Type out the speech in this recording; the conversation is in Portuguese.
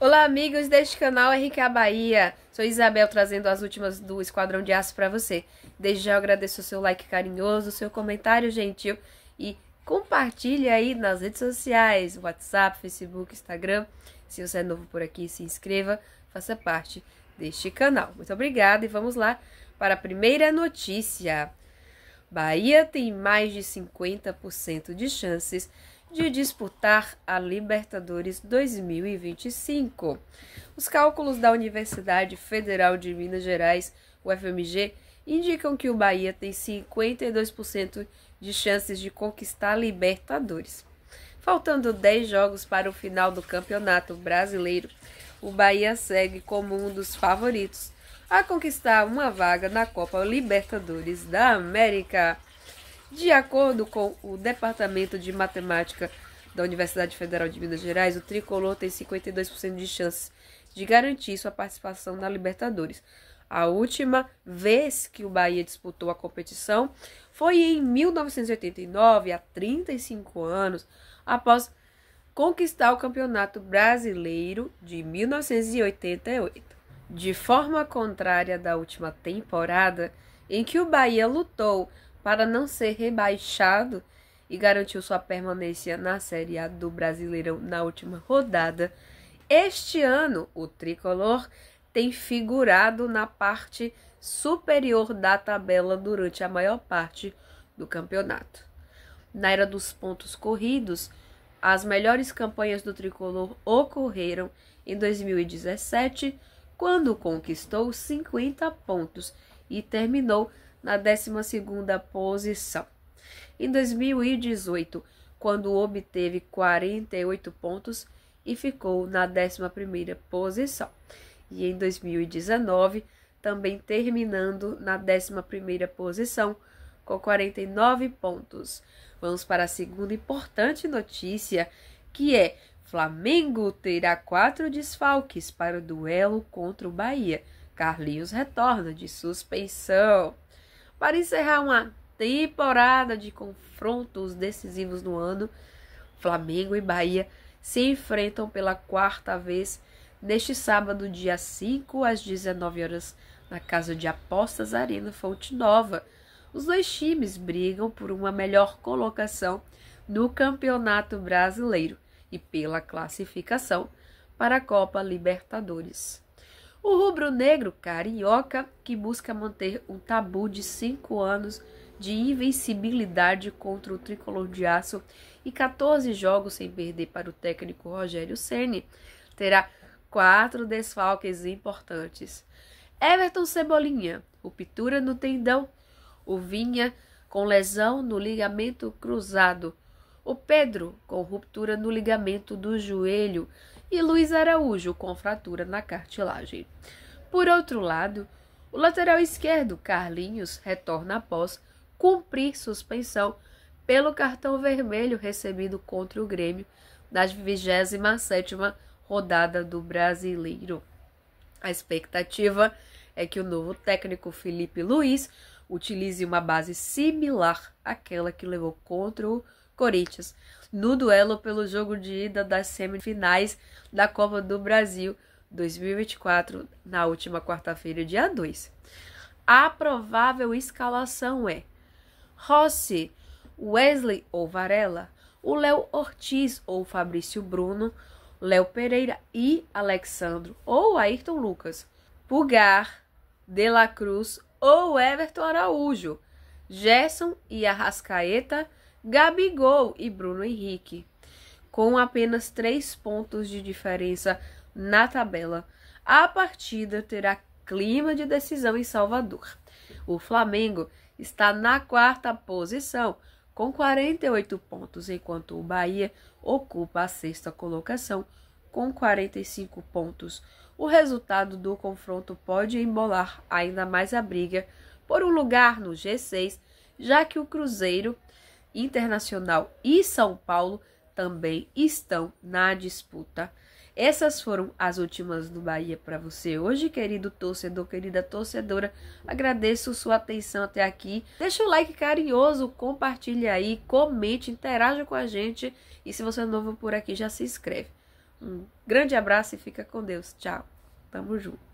Olá, amigos deste canal é RK Bahia. Sou Isabel trazendo as últimas do Esquadrão de Aço para você. Desde já agradeço o seu like carinhoso, o seu comentário gentil e compartilhe aí nas redes sociais, WhatsApp, Facebook, Instagram. Se você é novo por aqui, se inscreva, faça parte deste canal. Muito obrigada e vamos lá para a primeira notícia. Bahia tem mais de 50% de chances de disputar a Libertadores 2025. Os cálculos da Universidade Federal de Minas Gerais, UFMG, indicam que o Bahia tem 52% de chances de conquistar a Libertadores. Faltando 10 jogos para o final do Campeonato Brasileiro, o Bahia segue como um dos favoritos a conquistar uma vaga na Copa Libertadores da América. De acordo com o Departamento de Matemática da Universidade Federal de Minas Gerais, o tricolor tem 52% de chance de garantir sua participação na Libertadores. A última vez que o Bahia disputou a competição foi em 1989, há 35 anos, após conquistar o Campeonato Brasileiro de 1988. De forma contrária da última temporada, em que o Bahia lutou para não ser rebaixado e garantiu sua permanência na Série A do Brasileirão na última rodada. Este ano, o tricolor tem figurado na parte superior da tabela durante a maior parte do campeonato. Na era dos pontos corridos, as melhores campanhas do tricolor ocorreram em 2017, quando conquistou 50 pontos e terminou na 12 posição. Em 2018, quando obteve 48 pontos e ficou na 11 posição. E em 2019, também terminando na 11 posição com 49 pontos. Vamos para a segunda importante notícia, que é Flamengo terá quatro desfalques para o duelo contra o Bahia. Carlinhos retorna de suspensão para encerrar uma temporada de confrontos decisivos no ano. Flamengo e Bahia se enfrentam pela quarta vez neste sábado, dia 5 às 19 horas, na casa de apostas Arena Fonte Nova. Os dois times brigam por uma melhor colocação no Campeonato Brasileiro e pela classificação para a Copa Libertadores. O rubro-negro carioca, que busca manter um tabu de cinco anos de invencibilidade contra o tricolor de aço e 14 jogos sem perder para o técnico Rogério Ceni, terá quatro desfalques importantes. Everton Cebolinha, ruptura no tendão, o Vinha com lesão no ligamento cruzado, o Pedro com ruptura no ligamento do joelho e Luiz Araújo com fratura na cartilagem. Por outro lado, o lateral esquerdo, Carlinhos, retorna após cumprir suspensão pelo cartão vermelho recebido contra o Grêmio na 27ª rodada do Brasileiro. A expectativa é que o novo técnico Felipe Luiz utilize uma base similar àquela que levou contra o Corinthians, no duelo pelo jogo de ida das semifinais da Copa do Brasil 2024, na última quarta-feira, dia 2. A provável escalação é Rossi, Wesley ou Varela, o Léo Ortiz ou Fabrício Bruno, Léo Pereira e Alexandro ou Ayrton Lucas, Pugar, De La Cruz ou Everton Araújo, Gerson e Arrascaeta, Gabigol e Bruno Henrique, com apenas três pontos de diferença na tabela. A partida terá clima de decisão em Salvador. O Flamengo está na quarta posição, com 48 pontos, enquanto o Bahia ocupa a sexta colocação, com 45 pontos. O resultado do confronto pode embolar ainda mais a briga por um lugar no G6, já que o Cruzeiro Internacional e São Paulo também estão na disputa. Essas foram as últimas do Bahia para você hoje, querido torcedor, querida torcedora. Agradeço sua atenção até aqui. Deixa o like carinhoso, compartilhe aí, comente, interaja com a gente. E se você é novo por aqui, já se inscreve. Um grande abraço e fica com Deus. Tchau. Tamo junto.